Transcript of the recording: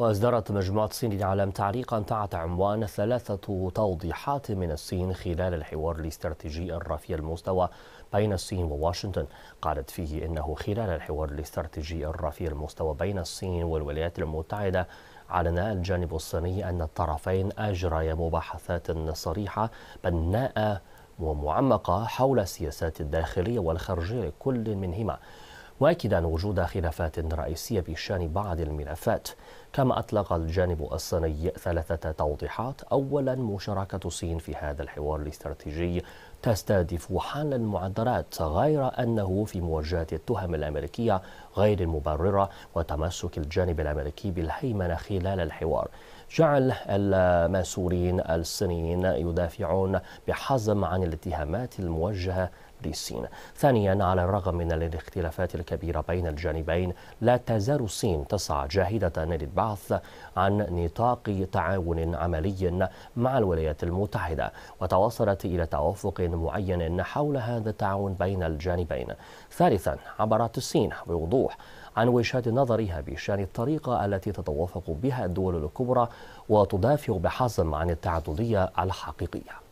وأصدرت مجموعة الصين للعالم تعليقا تحت عنوان ثلاثة توضيحات من الصين خلال الحوار الاستراتيجي الرفيع المستوى بين الصين وواشنطن قالت فيه إنه خلال الحوار الاستراتيجي الرفيع المستوى بين الصين والولايات المتحدة أعلن الجانب الصيني أن الطرفين أجريا مباحثات صريحة بناءة ومعمقة حول السياسات الداخلية والخارجية لكل منهما مؤكدا وجود خلافات رئيسية بشان بعض الملفات كما أطلق الجانب الصيني ثلاثة توضيحات أولا مشاركة الصين في هذا الحوار الاستراتيجي تستهدف حل المعدلات غير أنه في مواجهة التهم الأمريكية غير المبررة وتمسك الجانب الأمريكي بالهيمنة خلال الحوار جعل الماسورين الصينيين يدافعون بحزم عن الاتهامات الموجهة للصين ثانيا على الرغم من الاختلافات الكبيرة بين الجانبين لا تزال الصين تسعى جاهدة للبعث البحث عن نطاق تعاون عملي مع الولايات المتحدة وتوصلت إلى توافق معين حول هذا التعاون بين الجانبين ثالثا عبرت الصين بوضوح عن وجهة نظرها بشأن الطريقة التي تتوافق بها الدول الكبرى وتدافع بحزم عن التعددية الحقيقية